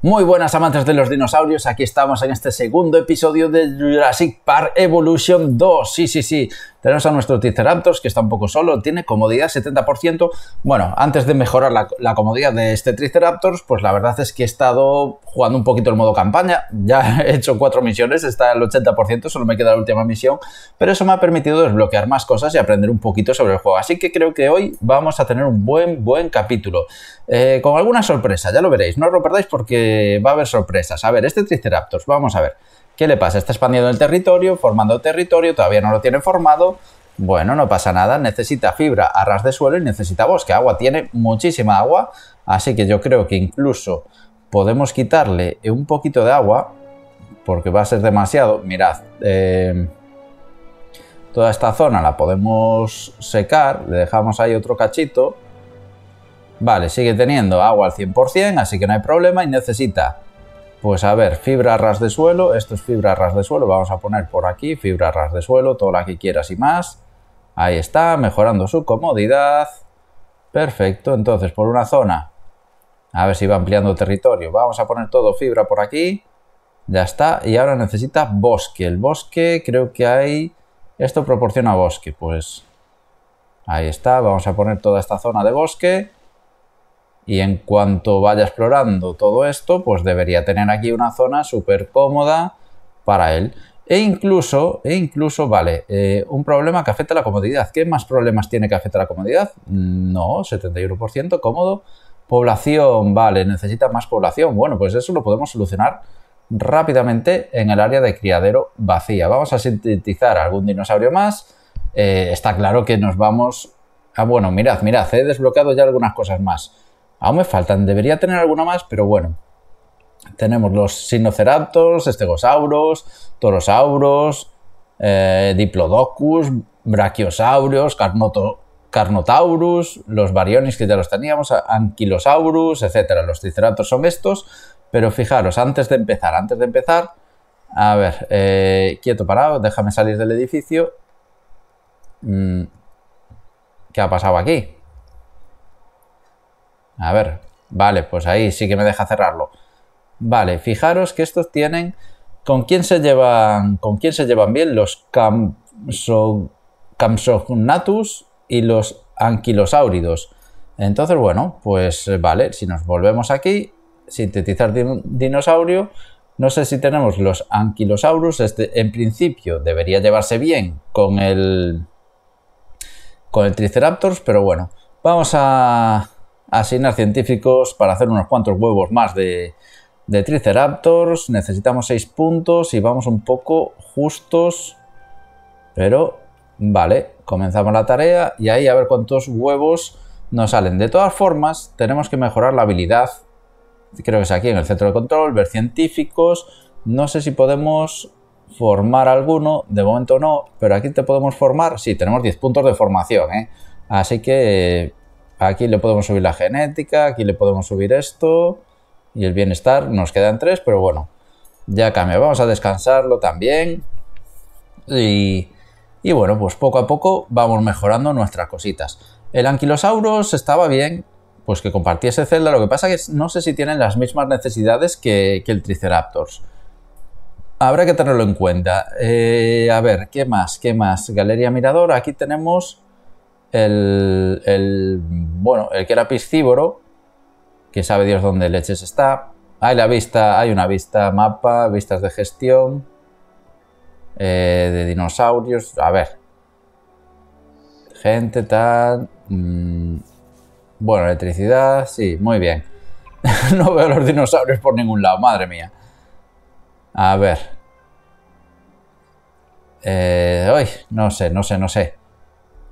Muy buenas amantes de los dinosaurios, aquí estamos en este segundo episodio de Jurassic Park Evolution 2. Sí, sí, sí, tenemos a nuestro Triceraptors que está un poco solo, tiene comodidad 70%. Bueno, antes de mejorar la, comodidad de este Triceraptors, pues la verdad es que he estado jugando un poquito el modo campaña. Ya he hecho cuatro misiones, está al 80%, solo me queda la última misión, pero eso me ha permitido desbloquear más cosas y aprender un poquito sobre el juego. Así que creo que hoy vamos a tener un buen, buen capítulo. Eh, con alguna sorpresa, ya lo veréis, no os lo perdáis porque eh, va a haber sorpresas. A ver, este Triceratops, vamos a ver. ¿Qué le pasa? Está expandiendo el territorio, formando territorio, todavía no lo tiene formado. Bueno, no pasa nada, necesita fibra a ras de suelo y necesita bosque. Agua tiene muchísima agua, así que yo creo que incluso podemos quitarle un poquito de agua, porque va a ser demasiado. Mirad, eh, toda esta zona la podemos secar, le dejamos ahí otro cachito Vale, sigue teniendo agua al 100%, así que no hay problema y necesita, pues a ver, fibra ras de suelo, esto es fibra ras de suelo, vamos a poner por aquí fibra ras de suelo, toda la que quieras y más. Ahí está, mejorando su comodidad. Perfecto, entonces por una zona, a ver si va ampliando territorio, vamos a poner todo fibra por aquí, ya está, y ahora necesita bosque, el bosque creo que hay, esto proporciona bosque, pues ahí está, vamos a poner toda esta zona de bosque y en cuanto vaya explorando todo esto, pues debería tener aquí una zona súper cómoda para él. E incluso, e incluso, vale, eh, un problema que afecta la comodidad. ¿Qué más problemas tiene que afecta la comodidad? No, 71% cómodo. Población, vale, necesita más población. Bueno, pues eso lo podemos solucionar rápidamente en el área de criadero vacía. Vamos a sintetizar algún dinosaurio más. Eh, está claro que nos vamos... Ah, bueno, mirad, mirad, he desbloqueado ya algunas cosas más. Aún me faltan, debería tener alguna más, pero bueno. Tenemos los sinoceratos, Estegosauros, Torosauros, eh, Diplodocus, Brachiosaurios, Carnotaurus, los variones que ya los teníamos, Anquilosaurus, etcétera. Los Triceratops son estos, pero fijaros, antes de empezar, antes de empezar, a ver, eh, quieto parado, déjame salir del edificio. Mm, ¿Qué ha pasado aquí? A ver, vale, pues ahí sí que me deja cerrarlo. Vale, fijaros que estos tienen... ¿Con quién se llevan, con quién se llevan bien? Los Camso, Camsognatus y los Anquilosáuridos. Entonces, bueno, pues eh, vale, si nos volvemos aquí, sintetizar dinosaurio, no sé si tenemos los anquilosaurus, este en principio debería llevarse bien con el, con el triceraptors, pero bueno, vamos a, asignar científicos para hacer unos cuantos huevos más de, Triceraptors. Necesitamos 6 puntos y vamos un poco justos. Pero, vale, comenzamos la tarea y ahí a ver cuántos huevos nos salen. De todas formas, tenemos que mejorar la habilidad. Creo que es aquí en el centro de control, ver científicos. No sé si podemos formar alguno, de momento no, pero aquí te podemos formar. Sí, tenemos 10 puntos de formación, ¿eh? Así que Aquí le podemos subir la genética, aquí le podemos subir esto y el bienestar. Nos quedan tres, pero bueno, ya cambia. Vamos a descansarlo también. Y, bueno, pues poco a poco vamos mejorando nuestras cositas. El anquilosaurus estaba bien, pues que compartiese celda. Lo que pasa es que no sé si tienen las mismas necesidades que, el Triceraptors. Habrá que tenerlo en cuenta. Eh, a ver, ¿qué más? ¿Qué más? Galería Mirador. Aquí tenemos el, bueno, el que era piscívoro, que sabe Dios dónde leches está. Hay la vista, hay una vista mapa, vistas de gestión, eh, de dinosaurios, a ver. Gente tal, mm, bueno, electricidad, sí, muy bien. no veo los dinosaurios por ningún lado, madre mía. A ver. Eh, no sé, no sé, no sé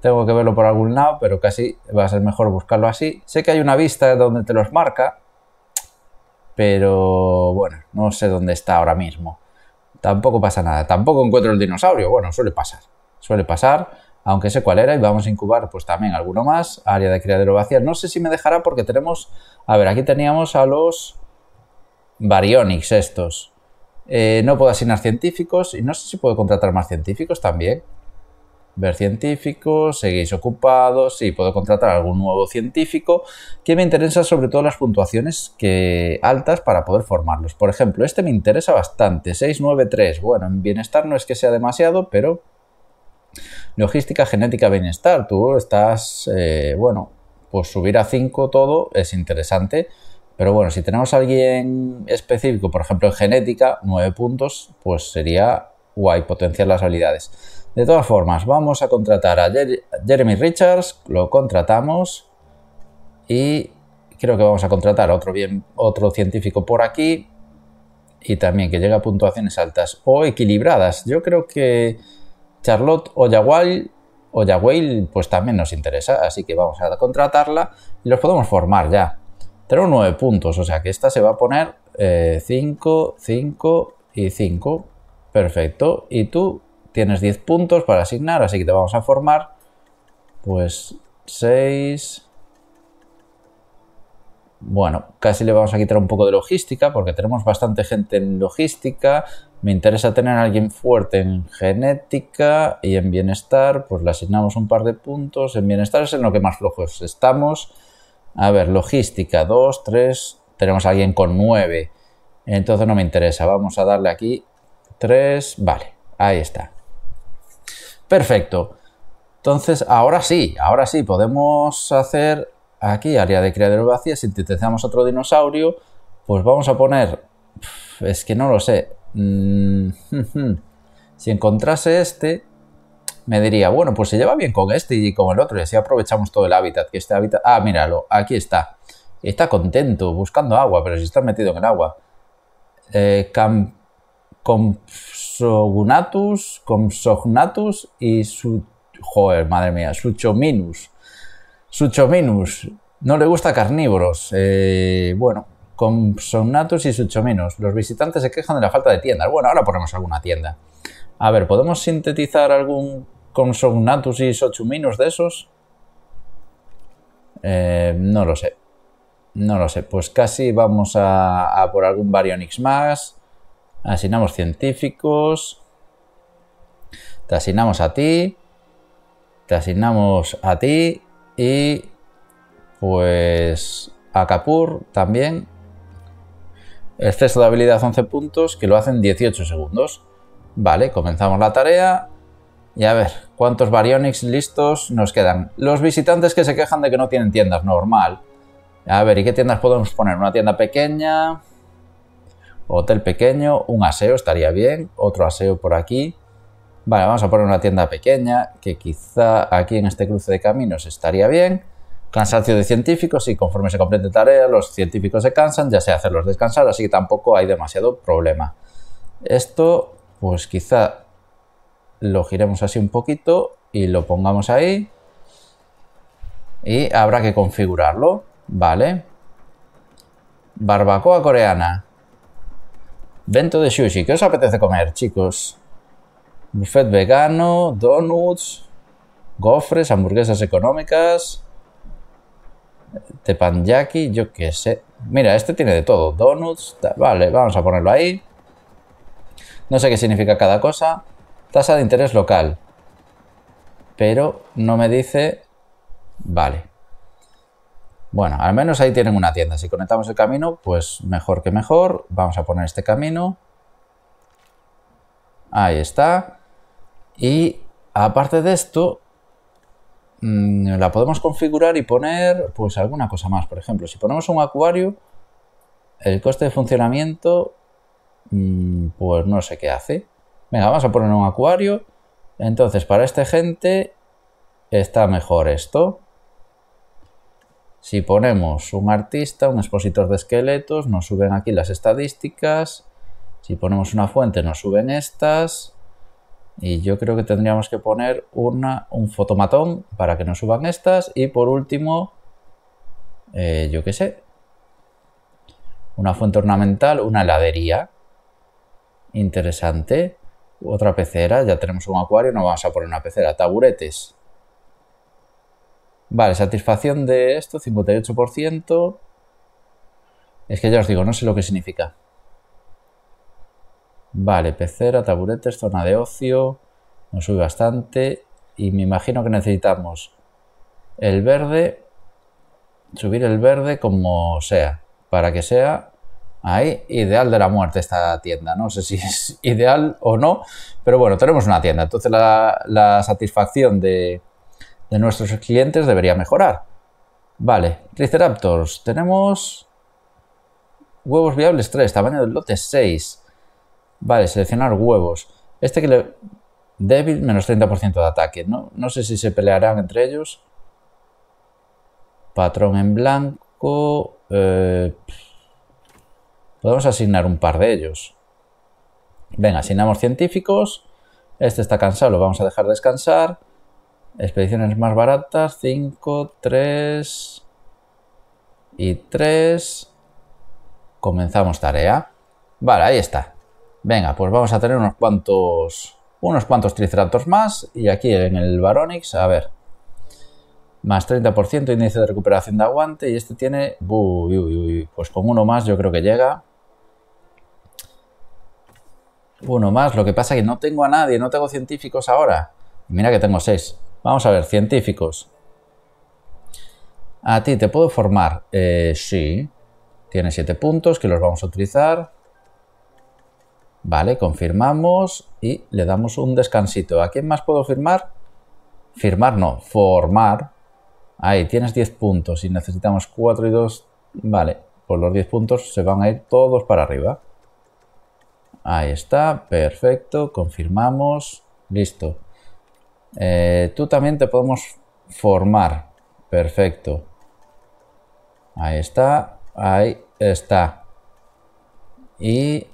tengo que verlo por algún lado, pero casi va a ser mejor buscarlo así. Sé que hay una vista donde te los marca, pero bueno, no sé dónde está ahora mismo. Tampoco pasa nada, tampoco encuentro el dinosaurio, bueno, suele pasar, suele pasar, aunque sé cuál era y vamos a incubar pues también alguno más, área de criadero vacía, no sé si me dejará porque tenemos, a ver, aquí teníamos a los Baryonyx estos. Eh, no puedo asignar científicos y no sé si puedo contratar más científicos también ver científicos, seguís ocupados, sí, puedo contratar algún nuevo científico, que me interesa sobre todo las puntuaciones que, altas para poder formarlos. Por ejemplo, este me interesa bastante, 693, bueno, en bienestar no es que sea demasiado, pero logística, genética, bienestar, tú estás, eh, bueno, pues subir a 5 todo es interesante. Pero bueno, si tenemos alguien específico, por ejemplo en genética, 9 puntos, pues sería guay potenciar las habilidades. De todas formas, vamos a contratar a Jeremy Richards, lo contratamos y creo que vamos a contratar otro, bien, otro científico por aquí y también que llegue a puntuaciones altas o equilibradas. Yo creo que Charlotte Oyagual, pues también nos interesa, así que vamos a contratarla y los podemos formar ya. Tenemos nueve puntos, o sea que esta se va a poner 5, eh, cinco 5 y 5. Perfecto. Y tú Tienes 10 puntos para asignar, así que te vamos a formar. Pues 6... Bueno, casi le vamos a quitar un poco de logística porque tenemos bastante gente en logística. Me interesa tener a alguien fuerte en genética y en bienestar. Pues le asignamos un par de puntos. En bienestar es en lo que más flojos estamos. A ver, logística 2, 3. Tenemos a alguien con 9. Entonces no me interesa. Vamos a darle aquí 3. Vale, ahí está. Perfecto. Entonces, ahora sí, ahora sí, podemos hacer aquí área de criadero vacía. Si sintetizamos otro dinosaurio, pues vamos a poner... Es que no lo sé. Mm, si encontrase este, me diría, bueno, pues se lleva bien con este y con el otro, y así aprovechamos todo el hábitat, que este hábitat... Ah, míralo, aquí está. Está contento, buscando agua, pero si está metido en el agua. Eh, Sognatus, Comsognatus y su... Joder, madre mía, Suchominus. Suchominus. No le gusta carnívoros. Eh, bueno, Comsognatus y Suchominus. Los visitantes se quejan de la falta de tiendas. Bueno, ahora ponemos alguna tienda. A ver, ¿podemos sintetizar algún Comsognatus y Suchominus de esos? Eh, no lo sé. No lo sé. Pues casi vamos a, por algún Baryonyx más. Asignamos científicos. Te asignamos a ti. Te asignamos a ti. Y pues a Kapur también. Exceso de habilidad 11 puntos que lo hacen 18 segundos. Vale, comenzamos la tarea. Y a ver, ¿cuántos Baryonyx listos nos quedan? Los visitantes que se quejan de que no tienen tiendas, normal. A ver, ¿y qué tiendas podemos poner? Una tienda pequeña. Hotel pequeño, un aseo estaría bien, otro aseo por aquí. Vale, vamos a poner una tienda pequeña, que quizá aquí en este cruce de caminos estaría bien. Cansancio de científicos, y conforme se complete tarea, los científicos se cansan, ya sé hacerlos descansar, así que tampoco hay demasiado problema. Esto, pues quizá lo giremos así un poquito y lo pongamos ahí. Y habrá que configurarlo, ¿vale? Barbacoa coreana. Bento de sushi. ¿Qué os apetece comer, chicos? Buffet vegano, donuts, gofres, hamburguesas económicas, tepanyaki, yo qué sé. Mira, este tiene de todo. Donuts, vale, vamos a ponerlo ahí. No sé qué significa cada cosa. Tasa de interés local. Pero no me dice... Vale. Bueno, al menos ahí tienen una tienda. Si conectamos el camino, pues mejor que mejor. Vamos a poner este camino. Ahí está. Y aparte de esto, mm, la podemos configurar y poner pues alguna cosa más. Por ejemplo, si ponemos un acuario, el coste de funcionamiento, mm, pues no sé qué hace. Venga, vamos a poner un acuario. Entonces, para esta gente está mejor esto. Si ponemos un artista, un expositor de esqueletos, nos suben aquí las estadísticas. Si ponemos una fuente, nos suben estas. Y yo creo que tendríamos que poner un fotomatón para que nos suban estas. Y por último, eh, yo qué sé, una fuente ornamental, una heladería. Interesante. Otra pecera, ya tenemos un acuario, no vamos a poner una pecera. Taburetes. Vale, satisfacción de esto, 58%. Es que ya os digo, no sé lo que significa. Vale, pecera, taburetes, zona de ocio. Nos sube bastante. Y me imagino que necesitamos el verde. Subir el verde como sea. Para que sea ahí ideal de la muerte esta tienda. No sé si es ideal o no. Pero bueno, tenemos una tienda. Entonces la, la satisfacción de de nuestros clientes debería mejorar. Vale, Triceraptors, tenemos huevos viables 3, tamaño del lote 6. Vale, seleccionar huevos. Este que le... Débil, menos 30% de ataque. No, sé si se pelearán entre ellos. Patrón en blanco. Eh, podemos asignar un par de ellos. Venga, asignamos científicos. Este está cansado, lo vamos a dejar descansar. Expediciones más baratas, 5, 3 y 3. Comenzamos tarea. Vale, ahí está. Venga, pues vamos a tener unos cuantos unos cuantos triceratops más. Y aquí en el Baronix, a ver. Más 30% índice de recuperación de aguante. Y este tiene... pues con uno más yo creo que llega. Uno más. Lo que pasa es que no tengo a nadie. No tengo científicos ahora. Mira que tengo 6. Vamos a ver, científicos. A ti te puedo formar. Eh, sí. Tiene siete puntos que los vamos a utilizar. Vale, confirmamos y le damos un descansito. ¿A quién más puedo firmar? Firmar no, formar. Ahí, tienes 10 puntos y necesitamos 4 y 2. Vale, pues los 10 puntos se van a ir todos para arriba. Ahí está, perfecto, confirmamos, listo. Eh, tú también te podemos formar. Perfecto. Ahí está. Ahí está. Y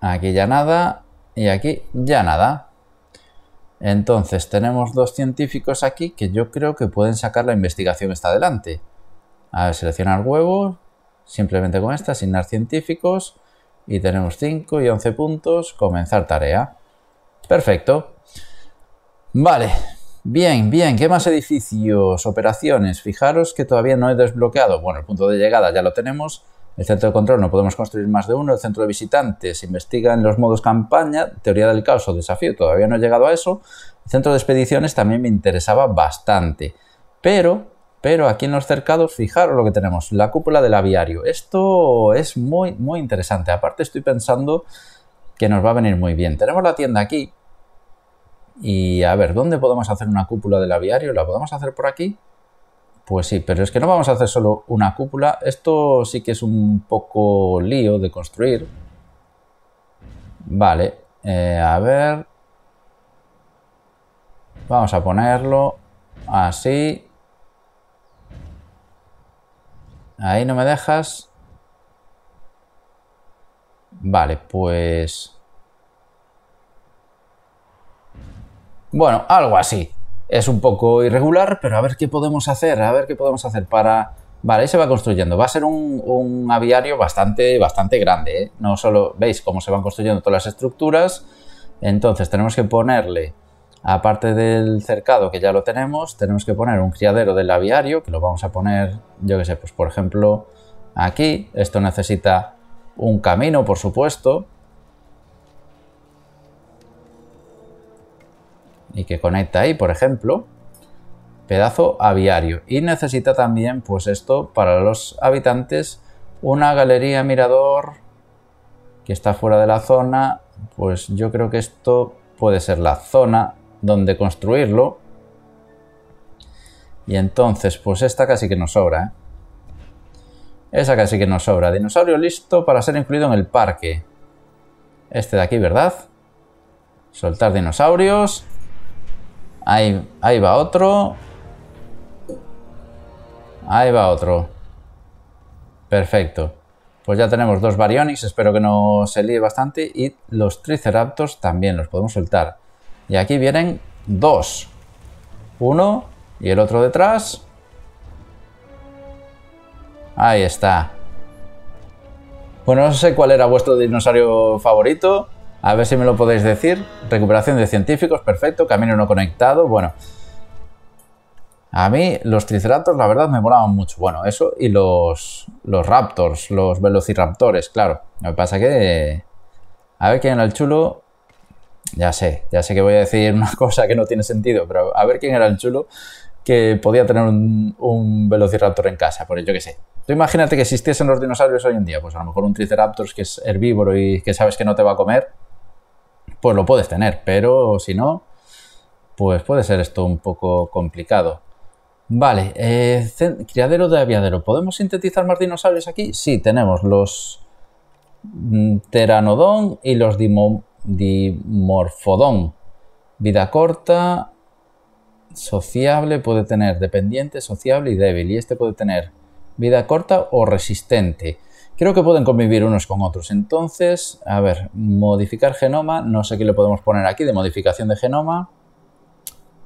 aquí ya nada. Y aquí ya nada. Entonces tenemos dos científicos aquí que yo creo que pueden sacar la investigación está adelante. A ver, seleccionar huevos. Simplemente con esta, asignar científicos. Y tenemos 5 y 11 puntos. Comenzar tarea. Perfecto. Vale, bien, bien. ¿Qué más edificios, operaciones? Fijaros que todavía no he desbloqueado. Bueno, el punto de llegada ya lo tenemos. El centro de control no podemos construir más de uno. El centro de visitantes investiga en los modos campaña. Teoría del caos o desafío. Todavía no he llegado a eso. El centro de expediciones también me interesaba bastante. Pero, pero aquí en los cercados, fijaros lo que tenemos. La cúpula del aviario. Esto es muy, muy interesante. Aparte estoy pensando que nos va a venir muy bien. Tenemos la tienda aquí y a ver, ¿dónde podemos hacer una cúpula del aviario? ¿La podemos hacer por aquí? Pues sí, pero es que no vamos a hacer solo una cúpula. Esto sí que es un poco lío de construir. Vale, eh, a ver. Vamos a ponerlo así. Ahí no me dejas. Vale, pues... Bueno, algo así. Es un poco irregular, pero a ver qué podemos hacer, a ver qué podemos hacer para... Vale, se va construyendo. Va a ser un, aviario bastante, bastante grande. ¿eh? No solo veis cómo se van construyendo todas las estructuras. Entonces tenemos que ponerle, aparte del cercado que ya lo tenemos, tenemos que poner un criadero del aviario, que lo vamos a poner, yo qué sé, pues por ejemplo aquí. Esto necesita un camino, por supuesto. y que conecta ahí, por ejemplo, pedazo aviario. Y necesita también, pues esto, para los habitantes, una galería mirador que está fuera de la zona. Pues yo creo que esto puede ser la zona donde construirlo. Y entonces, pues esta casi que nos sobra. ¿eh? Esa casi que nos sobra. Dinosaurio listo para ser incluido en el parque. Este de aquí, ¿verdad? Soltar dinosaurios. Ahí, va otro. Ahí va otro. Perfecto. Pues ya tenemos dos Baryonyx, espero que no se líe bastante. Y los Triceraptors también los podemos soltar. Y aquí vienen dos. Uno y el otro detrás. Ahí está. Bueno, pues no sé cuál era vuestro dinosaurio favorito. A ver si me lo podéis decir. Recuperación de científicos, perfecto. Camino no conectado, bueno. A mí los triceratops, la verdad, me molaban mucho. Bueno, eso y los, los raptors, los velociraptores, claro. Me pasa que... A ver quién era el chulo. Ya sé, ya sé que voy a decir una cosa que no tiene sentido, pero a ver quién era el chulo que podía tener un, velociraptor en casa, por ello que sé. Tú imagínate que existiesen los dinosaurios hoy en día, pues a lo mejor un triceratops que es herbívoro y que sabes que no te va a comer, pues lo puedes tener, pero si no, pues puede ser esto un poco complicado. Vale, eh, criadero de aviadero. ¿Podemos sintetizar más dinosaurios aquí? Sí, tenemos los mm, Teranodon y los Dimorfodon. Vida corta, sociable, puede tener dependiente, sociable y débil. Y este puede tener vida corta o resistente creo que pueden convivir unos con otros. Entonces, a ver, modificar genoma, no sé qué le podemos poner aquí de modificación de genoma.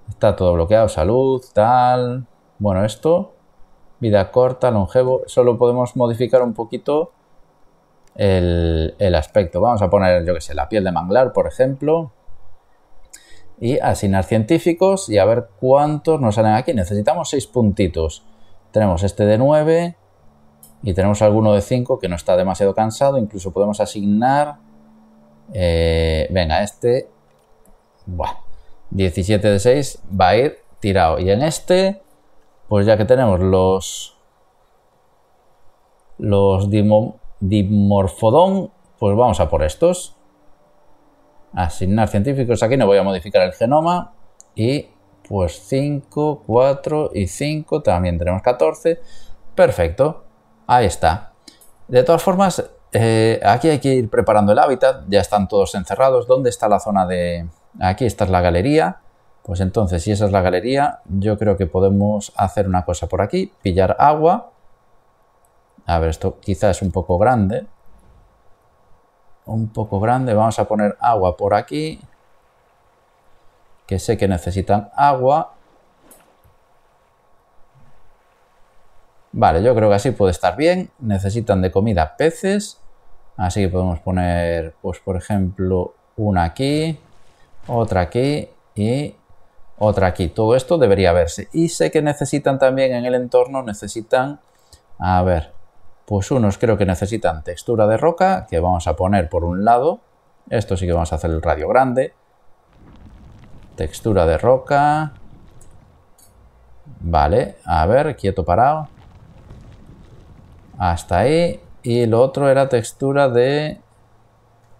Está todo bloqueado, salud, tal. Bueno, esto, vida corta, longevo, solo podemos modificar un poquito el, aspecto. Vamos a poner, yo que sé, la piel de manglar, por ejemplo. Y asignar científicos y a ver cuántos nos salen aquí. Necesitamos seis puntitos. Tenemos este de 9, y tenemos alguno de 5 que no está demasiado cansado, incluso podemos asignar, eh, venga, este, 17 de 6 va a ir tirado. Y en este, pues ya que tenemos los, los dimorfodón, pues vamos a por estos. Asignar científicos, aquí no voy a modificar el genoma y pues 5, 4 y 5, también tenemos 14, perfecto. Ahí está. De todas formas, eh, aquí hay que ir preparando el hábitat, ya están todos encerrados. ¿Dónde está la zona de...? Aquí está la galería. Pues entonces, si esa es la galería, yo creo que podemos hacer una cosa por aquí, pillar agua. A ver, esto quizás es un poco grande. Un poco grande, vamos a poner agua por aquí. Que sé que necesitan agua Vale, yo creo que así puede estar bien. Necesitan de comida peces. Así que podemos poner, pues por ejemplo, una aquí, otra aquí y otra aquí. Todo esto debería verse. Y sé que necesitan también en el entorno, necesitan, a ver, pues unos creo que necesitan textura de roca, que vamos a poner por un lado. Esto sí que vamos a hacer el radio grande. Textura de roca. Vale, a ver, quieto parado. Hasta ahí. Y lo otro era textura de...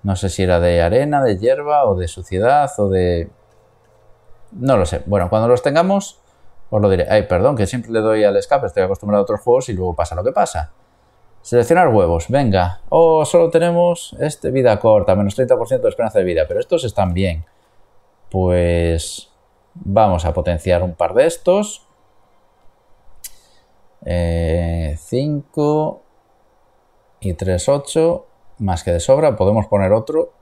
No sé si era de arena, de hierba o de suciedad o de... No lo sé. Bueno, cuando los tengamos os lo diré. Ay, perdón, que siempre le doy al escape. Estoy acostumbrado a otros juegos y luego pasa lo que pasa. Seleccionar huevos, venga. Oh, solo tenemos este vida corta, menos 30% de esperanza de vida, pero estos están bien. Pues vamos a potenciar un par de estos. 5 eh, y 3, 8, más que de sobra, podemos poner otro.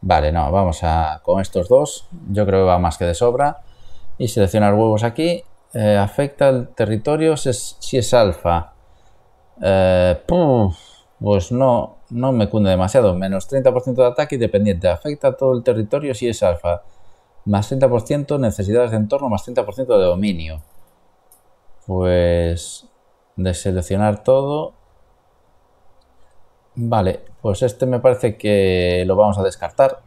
Vale, no, vamos a con estos dos, yo creo que va más que de sobra. Y seleccionar huevos aquí, eh, afecta el territorio si es, alfa. Eh, pues no, no me cunde demasiado, menos 30% de ataque independiente, afecta todo el territorio si es alfa. Más 30% necesidades de entorno, más 30% de dominio pues de seleccionar todo. Vale, pues este me parece que lo vamos a descartar.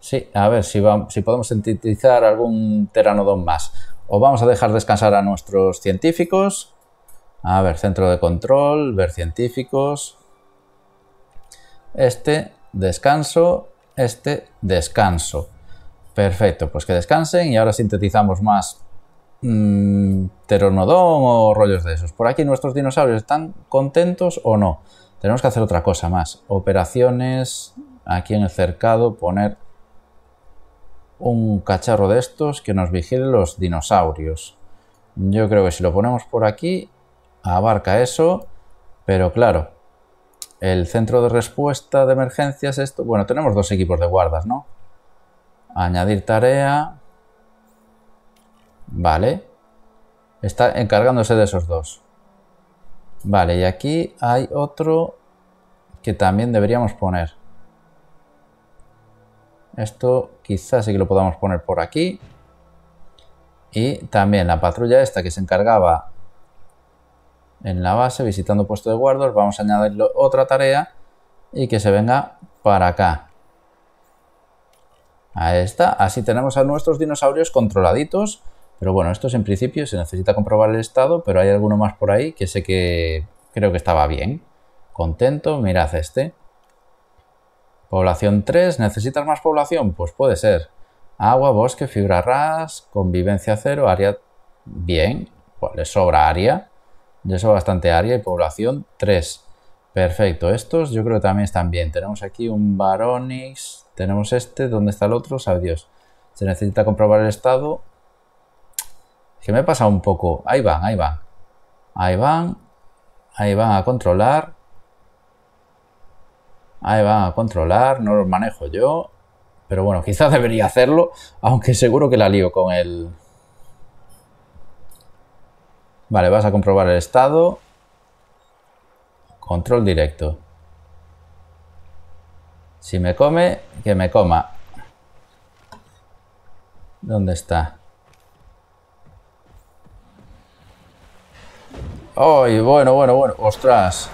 Sí, a ver si, vamos si podemos sintetizar algún teranodon más. O vamos a dejar descansar a nuestros científicos. A ver, centro de control, ver científicos. Este, descanso. Este, descanso. Perfecto, pues que descansen y ahora sintetizamos más mmm, o rollos de esos. Por aquí nuestros dinosaurios están contentos o no. Tenemos que hacer otra cosa más. Operaciones aquí en el cercado, poner un cacharro de estos que nos vigile los dinosaurios. Yo creo que si lo ponemos por aquí, abarca eso, pero claro, el centro de respuesta de emergencias, esto, bueno, tenemos dos equipos de guardas, ¿no? Añadir tarea, Vale. Está encargándose de esos dos. Vale, y aquí hay otro que también deberíamos poner. Esto quizás sí que lo podamos poner por aquí. Y también la patrulla esta que se encargaba en la base visitando puesto de guardos. Vamos a añadirle otra tarea y que se venga para acá. a esta. Así tenemos a nuestros dinosaurios controladitos pero bueno, estos en principio se necesita comprobar el estado, pero hay alguno más por ahí que sé que creo que estaba bien. Contento, mirad este. Población 3, ¿necesitas más población? Pues puede ser. Agua, bosque, fibra ras, convivencia cero, área bien, pues le sobra área, Ya sobra bastante área y población 3. Perfecto, estos yo creo que también están bien. Tenemos aquí un Baronix, tenemos este, ¿dónde está el otro? Sabe Se necesita comprobar el estado, que me he pasado un poco. Ahí van, ahí van. Ahí van. Ahí van a controlar. Ahí van a controlar. No los manejo yo. Pero bueno, quizás debería hacerlo. Aunque seguro que la lío con el... Vale, vas a comprobar el estado. Control directo. Si me come, que me coma. ¿Dónde está? ¡Ay, bueno, bueno, bueno! ¡Ostras!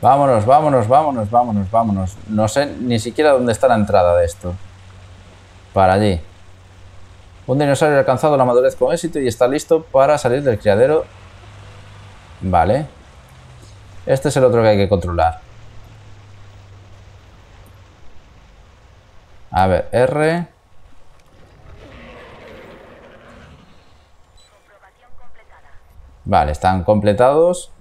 Vámonos, vámonos, vámonos, vámonos, vámonos. No sé ni siquiera dónde está la entrada de esto. Para allí. Un dinosaurio ha alcanzado la madurez con éxito y está listo para salir del criadero. Vale. Este es el otro que hay que controlar. A ver, R. Vale, están completados.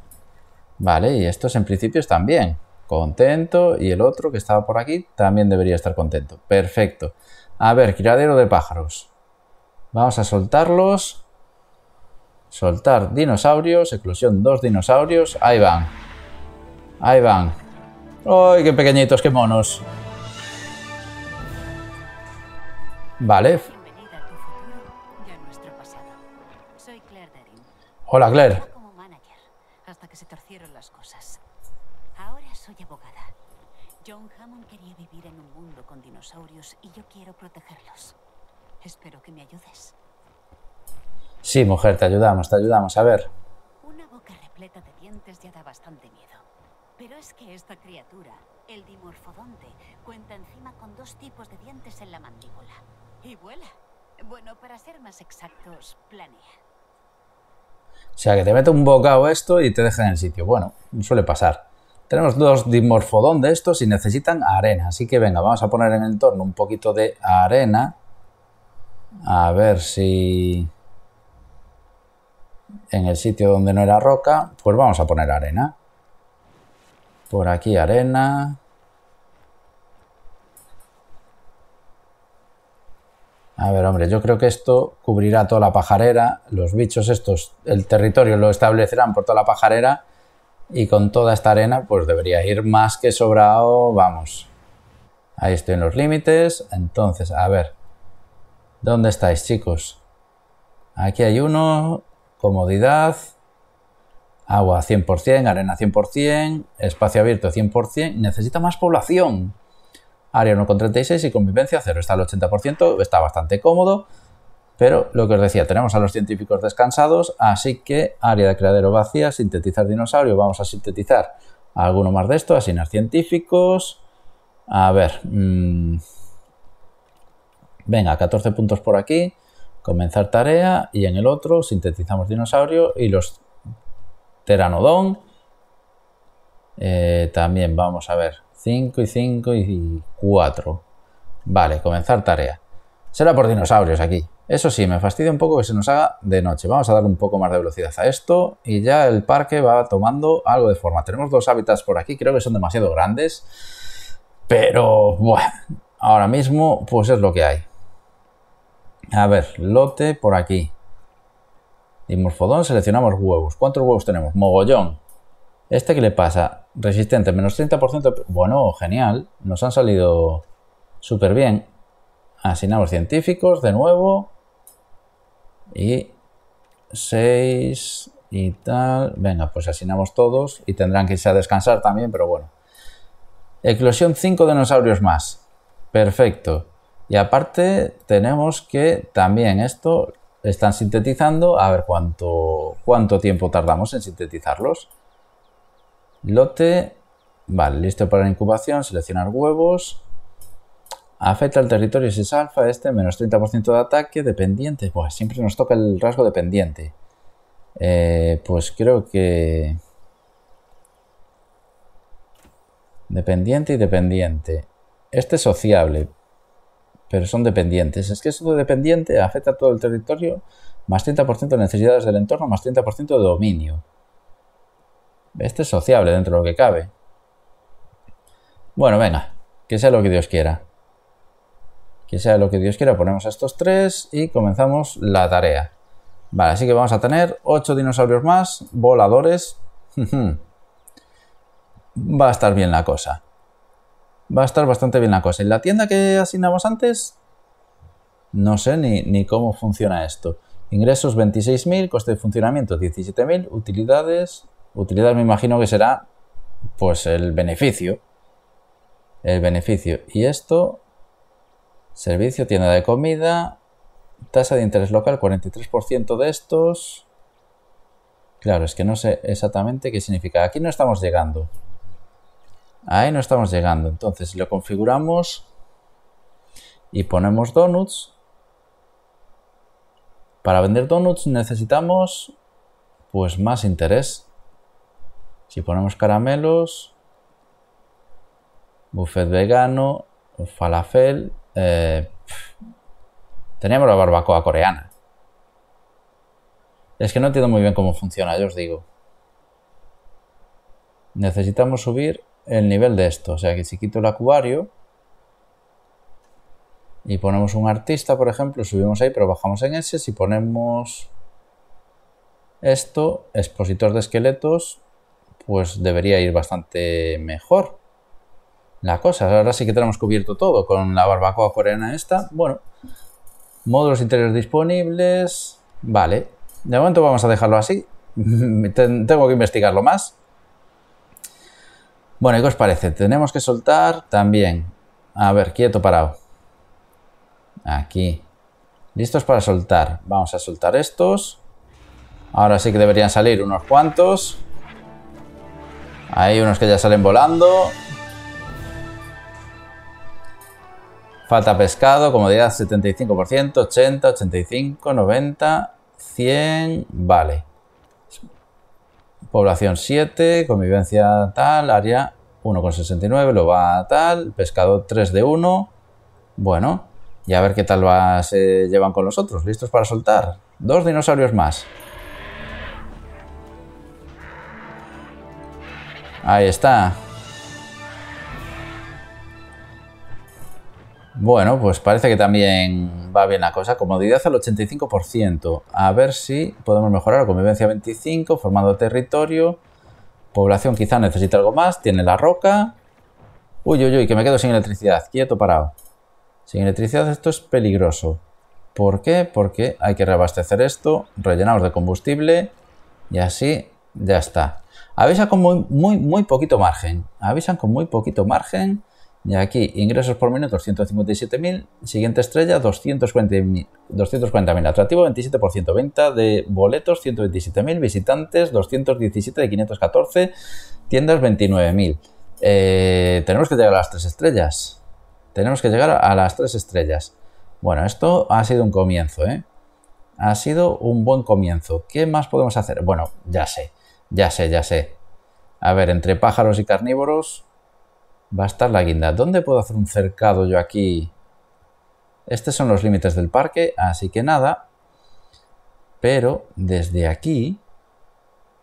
Vale, y estos en principio están bien. Contento. Y el otro que estaba por aquí también debería estar contento. Perfecto. A ver, criadero de pájaros. Vamos a soltarlos. Soltar dinosaurios. Eclosión dos dinosaurios. Ahí van. Ahí van. ¡Ay, qué pequeñitos, qué monos! Vale, Hola, Claire. hasta que se torcieron las cosas. Ahora soy abogada. John Hammond quería vivir en un mundo con dinosaurios y yo quiero protegerlos. Espero que me ayudes. Sí, mujer, te ayudamos, te ayudamos. A ver. Una boca repleta de dientes ya da bastante miedo. Pero es que esta criatura, el dimorfodonte, cuenta encima con dos tipos de dientes en la mandíbula. Y vuela. Bueno, para ser más exactos, planea. O sea, que te mete un bocado esto y te deja en el sitio. Bueno, suele pasar. Tenemos dos dimorfodón de estos y necesitan arena. Así que venga, vamos a poner en el entorno un poquito de arena. A ver si... En el sitio donde no era roca, pues vamos a poner arena. Por aquí arena. A ver, hombre, yo creo que esto cubrirá toda la pajarera, los bichos estos, el territorio lo establecerán por toda la pajarera y con toda esta arena pues debería ir más que sobrado, vamos. Ahí estoy en los límites, entonces, a ver, ¿dónde estáis chicos? Aquí hay uno, comodidad, agua 100%, arena 100%, espacio abierto 100%, necesita más población área 1,36 y convivencia 0. Está al 80%, está bastante cómodo, pero lo que os decía, tenemos a los científicos descansados, así que área de creadero vacía, sintetizar dinosaurio, vamos a sintetizar alguno más de esto, asignar científicos, a ver, mm, venga, 14 puntos por aquí, comenzar tarea y en el otro sintetizamos dinosaurio y los teranodón. Eh, también vamos a ver 5 y 5 y 4. Vale, comenzar tarea. Será por dinosaurios aquí. Eso sí, me fastidia un poco que se nos haga de noche. Vamos a darle un poco más de velocidad a esto y ya el parque va tomando algo de forma. Tenemos dos hábitats por aquí, creo que son demasiado grandes, pero bueno, ahora mismo pues es lo que hay. A ver, lote por aquí. Dimorfodón, seleccionamos huevos. ¿Cuántos huevos tenemos? Mogollón. ¿Este qué le pasa? Resistente, menos 30%. Bueno, genial. Nos han salido súper bien. Asignamos científicos, de nuevo. Y 6 y tal. Venga, pues asignamos todos. Y tendrán que irse a descansar también, pero bueno. Eclosión 5 dinosaurios más. Perfecto. Y aparte tenemos que también esto están sintetizando. A ver cuánto, cuánto tiempo tardamos en sintetizarlos. Lote, vale, listo para la incubación, seleccionar huevos. Afecta al territorio si es alfa, este menos 30% de ataque, dependiente. Pues siempre nos toca el rasgo dependiente. Eh, pues creo que... Dependiente y dependiente. Este es sociable, pero son dependientes. Es que eso dependiente afecta a todo el territorio, más 30% de necesidades del entorno, más 30% de dominio. Este es sociable dentro de lo que cabe. Bueno, venga, que sea lo que Dios quiera. Que sea lo que Dios quiera, ponemos estos tres y comenzamos la tarea. Vale, así que vamos a tener 8 dinosaurios más, voladores. Va a estar bien la cosa. Va a estar bastante bien la cosa. En la tienda que asignamos antes, no sé ni, ni cómo funciona esto. Ingresos 26.000, coste de funcionamiento 17.000, utilidades Utilidad me imagino que será pues el beneficio. El beneficio. Y esto, servicio, tienda de comida, tasa de interés local, 43% de estos. Claro, es que no sé exactamente qué significa. Aquí no estamos llegando. Ahí no estamos llegando. Entonces lo configuramos y ponemos donuts. Para vender donuts necesitamos pues más interés. Si ponemos caramelos, buffet vegano, falafel, Teníamos eh, tenemos la barbacoa coreana. Es que no entiendo muy bien cómo funciona, yo os digo. Necesitamos subir el nivel de esto. O sea que si quito el acuario y ponemos un artista, por ejemplo, subimos ahí, pero bajamos en ese. Si ponemos esto, expositor de esqueletos, pues debería ir bastante mejor la cosa. Ahora sí que tenemos cubierto todo con la barbacoa coreana esta. Bueno, módulos interiores disponibles. Vale, de momento vamos a dejarlo así. Tengo que investigarlo más. Bueno, ¿y qué os parece? Tenemos que soltar también. A ver, quieto, parado. Aquí. Listos para soltar. Vamos a soltar estos. Ahora sí que deberían salir unos cuantos. Hay unos que ya salen volando. Falta pescado, como comodidad 75%, 80, 85, 90, 100, vale. Población 7, convivencia tal, área 1,69, lo va tal, pescado 3 de 1. Bueno, y a ver qué tal va, se llevan con los otros. ¿Listos para soltar? Dos dinosaurios más. Ahí está. Bueno, pues parece que también va bien la cosa. Comodidad al 85%. A ver si podemos mejorar. Convivencia 25, formando territorio. Población quizá necesita algo más. Tiene la roca. Uy, uy, uy, que me quedo sin electricidad. Quieto, parado. Sin electricidad esto es peligroso. ¿Por qué? Porque hay que reabastecer esto. Rellenamos de combustible. Y así ya está. Avisan con muy, muy, poquito margen. Avisan con muy poquito margen. Y aquí, ingresos por minuto 157.000, siguiente estrella 240.000, atractivo 27%, venta de boletos 127.000, visitantes 217 de 514, tiendas 29.000. Eh, tenemos que llegar a las tres estrellas. Tenemos que llegar a las tres estrellas. Bueno, esto ha sido un comienzo, ¿eh? Ha sido un buen comienzo. ¿Qué más podemos hacer? Bueno, ya sé. Ya sé, ya sé. A ver, entre pájaros y carnívoros va a estar la guinda. ¿Dónde puedo hacer un cercado yo aquí? Estos son los límites del parque, así que nada. Pero desde aquí...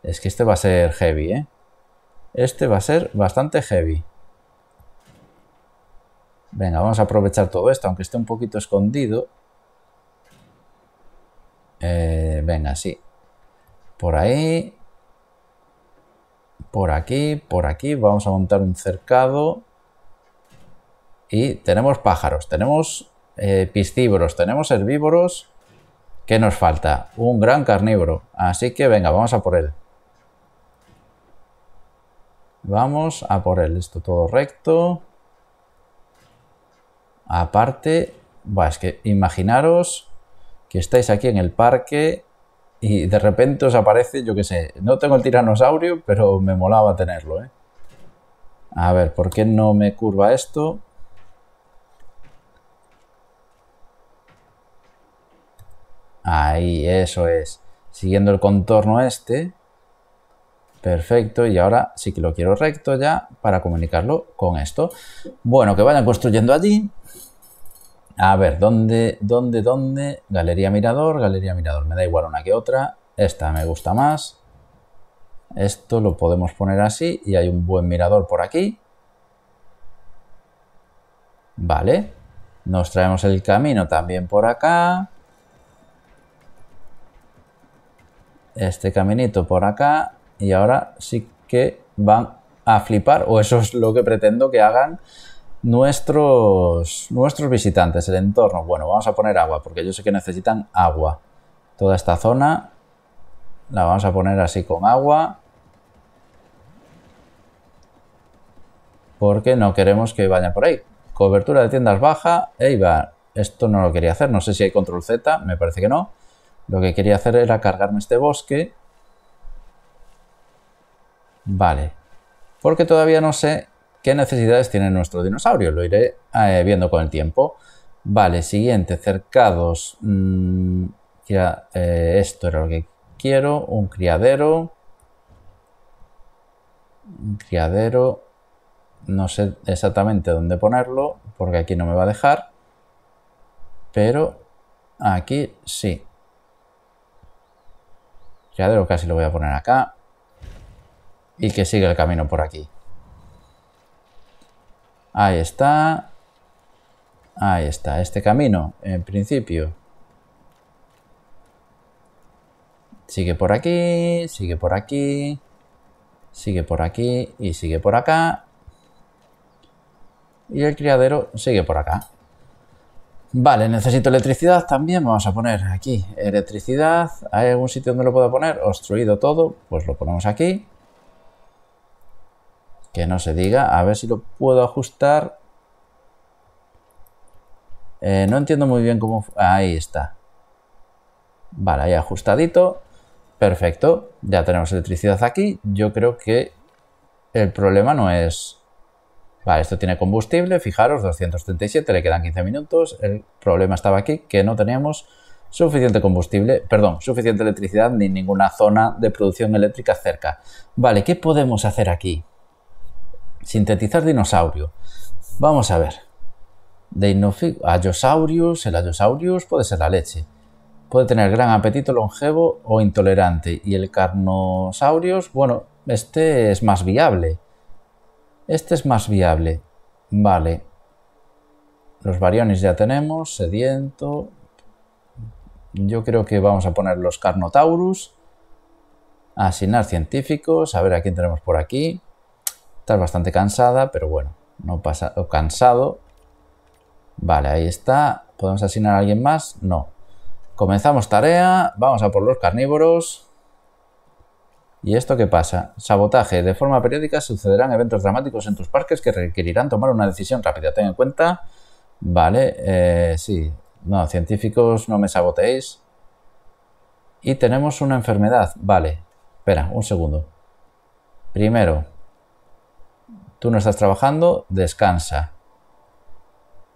Es que este va a ser heavy, ¿eh? Este va a ser bastante heavy. Venga, vamos a aprovechar todo esto, aunque esté un poquito escondido. Eh, venga, sí. Por ahí por aquí, por aquí, vamos a montar un cercado y tenemos pájaros, tenemos eh, piscívoros, tenemos herbívoros. ¿Qué nos falta? Un gran carnívoro. Así que venga, vamos a por él. Vamos a por él. Esto todo recto. Aparte, es que imaginaros que estáis aquí en el parque y de repente os aparece, yo qué sé, no tengo el tiranosaurio, pero me molaba tenerlo, ¿eh? A ver, ¿por qué no me curva esto? Ahí, eso es. Siguiendo el contorno este. Perfecto, y ahora sí que lo quiero recto ya para comunicarlo con esto. Bueno, que vayan construyendo allí. A ver, ¿dónde, dónde, dónde? Galería Mirador, Galería Mirador. Me da igual una que otra. Esta me gusta más. Esto lo podemos poner así y hay un buen mirador por aquí. Vale. Nos traemos el camino también por acá. Este caminito por acá. Y ahora sí que van a flipar, o eso es lo que pretendo que hagan Nuestros, nuestros visitantes, el entorno, bueno, vamos a poner agua, porque yo sé que necesitan agua. Toda esta zona la vamos a poner así con agua. Porque no queremos que vayan por ahí. Cobertura de tiendas baja, Eibar. Esto no lo quería hacer, no sé si hay control Z, me parece que no. Lo que quería hacer era cargarme este bosque. Vale. Porque todavía no sé ¿Qué necesidades tiene nuestro dinosaurio? Lo iré eh, viendo con el tiempo. Vale, siguiente, cercados. Mm, eh, esto era lo que quiero. Un criadero. Un criadero. No sé exactamente dónde ponerlo, porque aquí no me va a dejar. Pero aquí sí. Criadero casi lo voy a poner acá. Y que siga el camino por aquí. Ahí está. Ahí está, este camino, en principio. Sigue por aquí, sigue por aquí, sigue por aquí y sigue por acá. Y el criadero sigue por acá. Vale, necesito electricidad también. Vamos a poner aquí electricidad. ¿Hay algún sitio donde lo pueda poner? Obstruido todo. Pues lo ponemos aquí que no se diga. A ver si lo puedo ajustar. Eh, no entiendo muy bien cómo... Ahí está. Vale, ahí ajustadito. Perfecto. Ya tenemos electricidad aquí. Yo creo que el problema no es... Vale, esto tiene combustible. Fijaros, 237, le quedan 15 minutos. El problema estaba aquí, que no teníamos suficiente combustible, perdón, suficiente electricidad ni ninguna zona de producción eléctrica cerca. Vale, ¿qué podemos hacer aquí? Sintetizar dinosaurio. Vamos a ver. Ayosaurios, el ayosaurius puede ser la leche. Puede tener gran apetito longevo o intolerante. Y el carnosaurios, bueno, este es más viable. Este es más viable. Vale. Los variones ya tenemos, sediento. Yo creo que vamos a poner los Carnotaurus. Asignar científicos, a ver a quién tenemos por aquí. Estás bastante cansada, pero bueno, no pasa... O cansado. Vale, ahí está. ¿Podemos asignar a alguien más? No. Comenzamos tarea. Vamos a por los carnívoros. ¿Y esto qué pasa? Sabotaje. De forma periódica sucederán eventos dramáticos en tus parques que requerirán tomar una decisión rápida. Ten en cuenta... Vale, eh, sí. No, científicos, no me saboteéis. Y tenemos una enfermedad. Vale. Espera, un segundo. Primero, Tú no estás trabajando, descansa.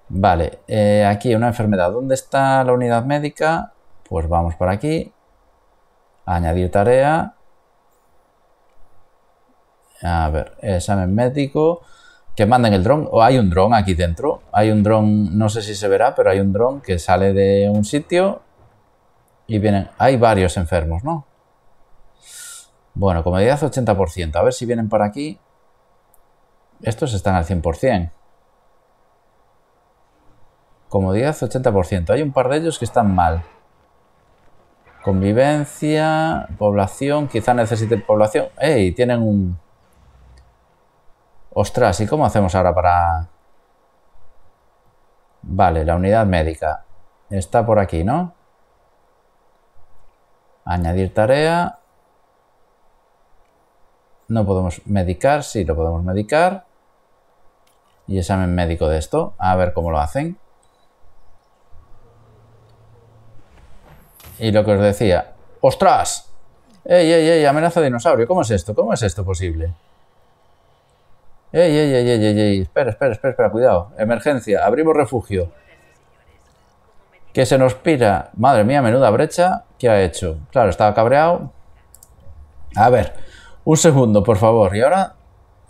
Vale, eh, aquí una enfermedad. ¿Dónde está la unidad médica? Pues vamos por aquí. Añadir tarea. A ver, examen médico. Que manden el dron. O hay un dron aquí dentro. Hay un dron, no sé si se verá, pero hay un dron que sale de un sitio y vienen. Hay varios enfermos, ¿no? Bueno, comodidad 80%. A ver si vienen por aquí. Estos están al 100%. Comodidad 80%. Hay un par de ellos que están mal. Convivencia, población, quizá necesite población. ¡Ey! Tienen un... Ostras, ¿y cómo hacemos ahora para...? Vale, la unidad médica. Está por aquí, ¿no? Añadir tarea. No podemos medicar, sí, lo podemos medicar y examen médico de esto, a ver cómo lo hacen. Y lo que os decía, ¡ostras! ¡Ey, ey, ey! Amenaza de dinosaurio, ¿cómo es esto? ¿Cómo es esto posible? ¡Ey, ey, ey, ey, ey! Espera, espera, espera, cuidado. Emergencia, abrimos refugio. Que se nos pira. Madre mía, menuda brecha. ¿Qué ha hecho? Claro, estaba cabreado. A ver, un segundo, por favor. Y ahora,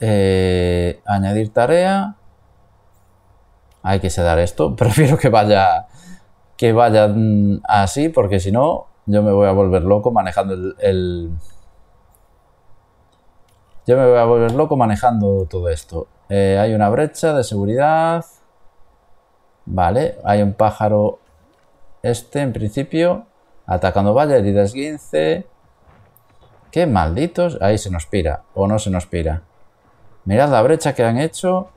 eh, añadir tarea hay que sedar esto, prefiero que vaya, que vaya mm, así, porque si no, yo me voy a volver loco manejando el, Yo me voy a volver loco manejando todo esto. Eh, hay una brecha de seguridad. Vale, hay un pájaro este en principio. Atacando valla, heridas 15. Qué malditos. Ahí se nos pira. O no se nos pira. Mirad la brecha que han hecho.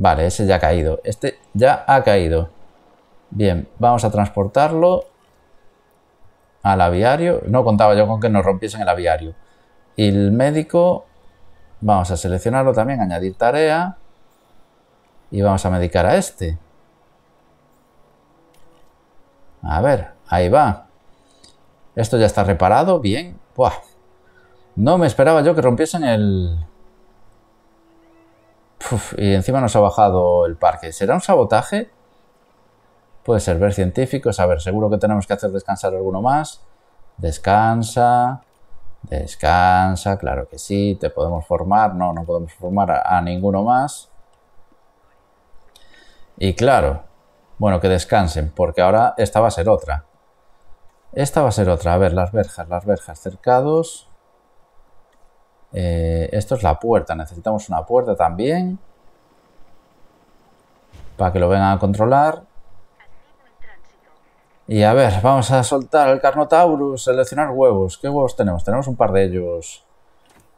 Vale, ese ya ha caído. Este ya ha caído. Bien, vamos a transportarlo al aviario. No contaba yo con que nos rompiesen el aviario. Y el médico, vamos a seleccionarlo también, añadir tarea. Y vamos a medicar a este. A ver, ahí va. Esto ya está reparado, bien. No me esperaba yo que rompiesen el, y encima nos ha bajado el parque. ¿Será un sabotaje? Puede ser ver científicos. A ver, seguro que tenemos que hacer descansar alguno más. Descansa. Descansa, claro que sí. Te podemos formar. No, no podemos formar a, a ninguno más. Y claro, bueno, que descansen, porque ahora esta va a ser otra. Esta va a ser otra. A ver, las verjas, las verjas, cercados. Eh, esto es la puerta. Necesitamos una puerta también. Para que lo vengan a controlar. Y a ver, vamos a soltar el Carnotaurus, seleccionar huevos. ¿Qué huevos tenemos? Tenemos un par de ellos.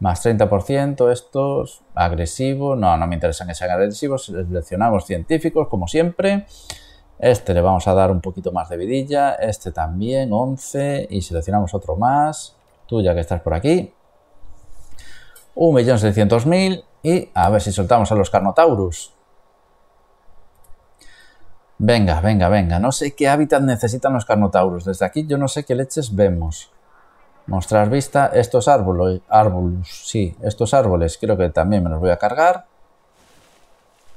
Más 30% estos. Agresivo. No, no me interesan que sean agresivos. Seleccionamos científicos, como siempre. Este le vamos a dar un poquito más de vidilla. Este también, 11. Y seleccionamos otro más. Tú ya que estás por aquí. 1.600.000 y a ver si soltamos a los Carnotaurus. Venga, venga, venga. No sé qué hábitat necesitan los Carnotaurus. Desde aquí yo no sé qué leches vemos. Mostrar vista. Estos árboles, árboles, sí, estos árboles creo que también me los voy a cargar.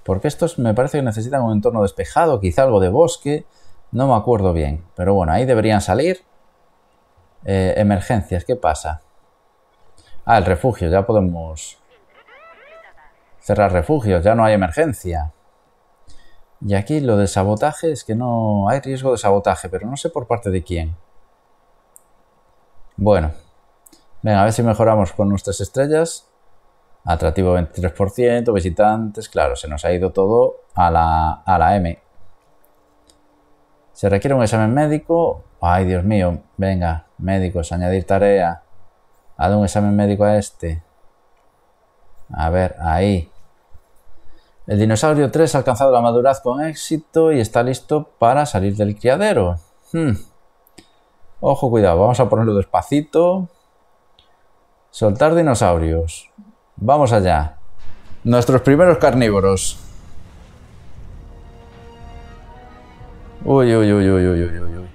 Porque estos me parece que necesitan un entorno despejado, quizá algo de bosque. No me acuerdo bien. Pero bueno, ahí deberían salir. Eh, emergencias, ¿qué pasa? Ah, el refugio, ya podemos cerrar refugios, ya no hay emergencia. Y aquí lo de sabotaje es que no hay riesgo de sabotaje, pero no sé por parte de quién. Bueno, venga, a ver si mejoramos con nuestras estrellas. Atractivo 23%, visitantes, claro, se nos ha ido todo a la, a la M. Se requiere un examen médico. Ay, Dios mío, venga, médicos, añadir tarea. Haz un examen médico a este. A ver, ahí. El dinosaurio 3 ha alcanzado la madurez con éxito y está listo para salir del criadero. Hmm. Ojo, cuidado, vamos a ponerlo despacito. Soltar dinosaurios. Vamos allá. Nuestros primeros carnívoros. Uy, uy, uy, uy, uy, uy, uy.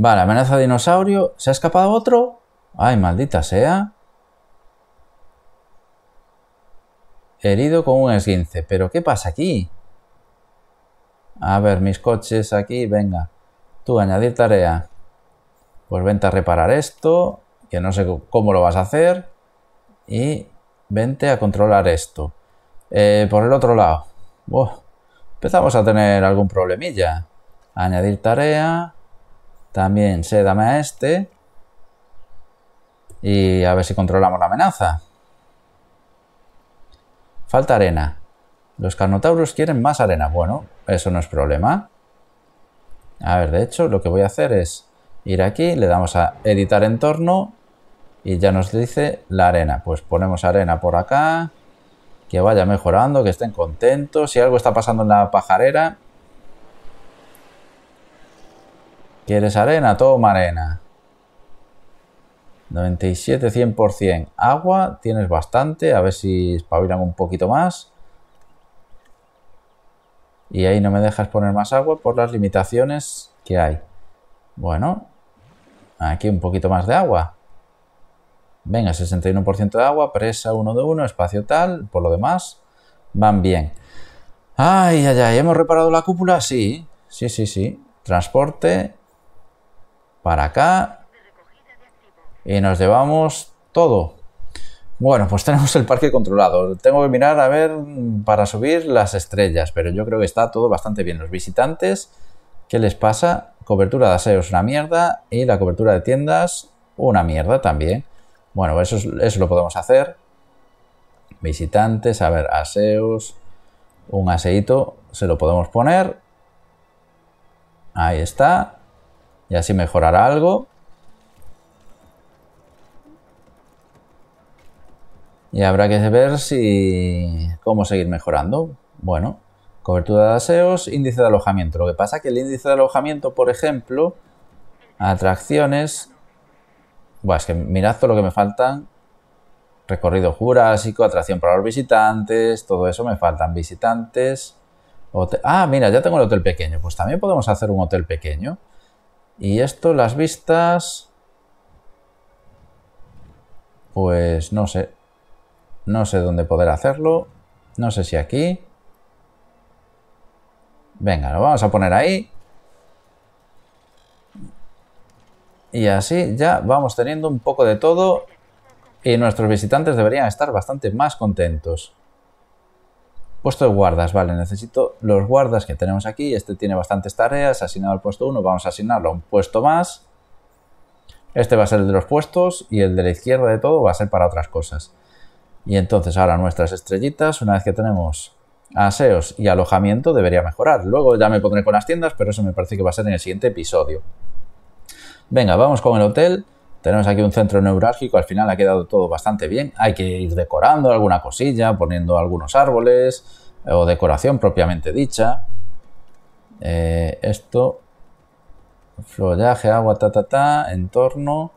Vale, amenaza dinosaurio. ¿Se ha escapado otro? Ay, maldita sea. Herido con un esguince. ¿Pero qué pasa aquí? A ver, mis coches aquí, venga. Tú, añadir tarea. Pues vente a reparar esto, que no sé cómo lo vas a hacer. Y vente a controlar esto. Eh, por el otro lado. empezamos a tener algún problemilla. Añadir tarea. También se dame a este. Y a ver si controlamos la amenaza. Falta arena. Los carnotauros quieren más arena. Bueno, eso no es problema. A ver, de hecho, lo que voy a hacer es ir aquí, le damos a editar entorno y ya nos dice la arena. Pues ponemos arena por acá, que vaya mejorando, que estén contentos. Si algo está pasando en la pajarera, ¿Quieres arena? Toma arena. 97, 100%. Agua, tienes bastante. A ver si espabilan un poquito más. Y ahí no me dejas poner más agua por las limitaciones que hay. Bueno, aquí un poquito más de agua. Venga, 61% de agua, presa 1 de 1, espacio tal, por lo demás, van bien. Ay, ay, ay, ¿hemos reparado la cúpula? Sí, sí, sí, sí. Transporte, para acá. Y nos llevamos todo. Bueno, pues tenemos el parque controlado. Tengo que mirar a ver para subir las estrellas, pero yo creo que está todo bastante bien. Los visitantes, ¿qué les pasa? Cobertura de aseos, una mierda. Y la cobertura de tiendas, una mierda también. Bueno, eso, eso lo podemos hacer. Visitantes, a ver, aseos, un aseito, se lo podemos poner. Ahí está. Y así mejorará algo. Y habrá que ver si cómo seguir mejorando. Bueno, cobertura de aseos, índice de alojamiento. Lo que pasa es que el índice de alojamiento, por ejemplo, atracciones... Bueno, es que mirad todo lo que me faltan. Recorrido jurásico, atracción para los visitantes, todo eso me faltan visitantes. Ah, mira, ya tengo el hotel pequeño. Pues también podemos hacer un hotel pequeño. Y esto, las vistas... Pues no sé. No sé dónde poder hacerlo. No sé si aquí. Venga, lo vamos a poner ahí. Y así ya vamos teniendo un poco de todo y nuestros visitantes deberían estar bastante más contentos. Puesto de guardas, vale, necesito los guardas que tenemos aquí. Este tiene bastantes tareas, asignado al puesto 1, vamos a asignarlo a un puesto más. Este va a ser el de los puestos y el de la izquierda de todo va a ser para otras cosas. Y entonces ahora nuestras estrellitas, una vez que tenemos aseos y alojamiento, debería mejorar. Luego ya me pondré con las tiendas, pero eso me parece que va a ser en el siguiente episodio. Venga, vamos con el hotel. Tenemos aquí un centro neurálgico, al final ha quedado todo bastante bien. Hay que ir decorando alguna cosilla, poniendo algunos árboles eh, o decoración propiamente dicha. Eh, esto, follaje, agua, ta, ta, ta, entorno.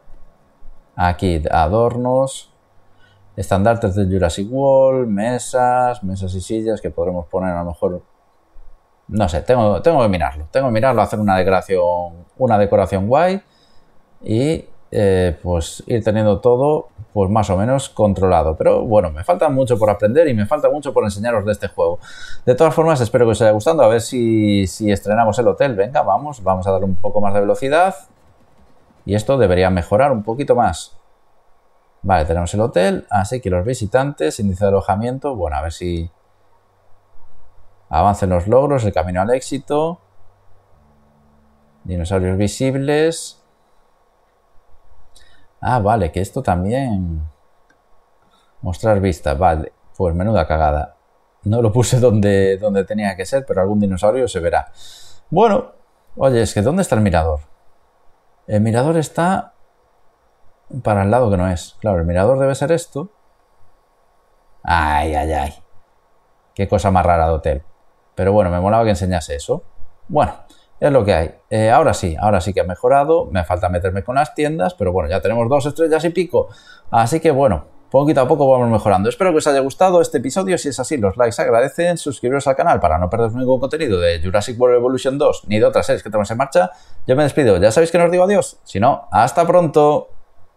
Aquí, adornos, estandartes del Jurassic World, mesas, mesas y sillas que podremos poner a lo mejor no sé, tengo, tengo, que mirarlo. Tengo que mirarlo, hacer una decoración, una decoración guay y eh, pues ir teniendo todo pues más o menos controlado. Pero bueno, me falta mucho por aprender y me falta mucho por enseñaros de este juego. De todas formas, espero que os haya gustado. A ver si, si estrenamos el hotel. Venga, vamos, vamos a darle un poco más de velocidad. Y esto debería mejorar un poquito más. Vale, tenemos el hotel, así ah, que los visitantes, índice de alojamiento, bueno, a ver si avancen los logros, el camino al éxito, dinosaurios visibles, Ah, vale, que esto también... Mostrar vista, vale. Pues menuda cagada. No lo puse donde, donde tenía que ser, pero algún dinosaurio se verá. Bueno, oye, es que ¿dónde está el mirador? El mirador está para el lado que no es. Claro, el mirador debe ser esto. Ay, ay, ay. Qué cosa más rara de hotel. Pero bueno, me molaba que enseñase eso. Bueno, es lo que hay. Eh, ahora sí, ahora sí que ha mejorado. Me falta meterme con las tiendas, pero bueno, ya tenemos dos estrellas y pico. Así que bueno, poquito a poco vamos mejorando. Espero que os haya gustado este episodio. Si es así, los likes agradecen. Suscribiros al canal para no perder ningún contenido de Jurassic World Evolution 2 ni de otras series que tenemos en marcha. Yo me despido. Ya sabéis que no os digo adiós. Si no, hasta pronto.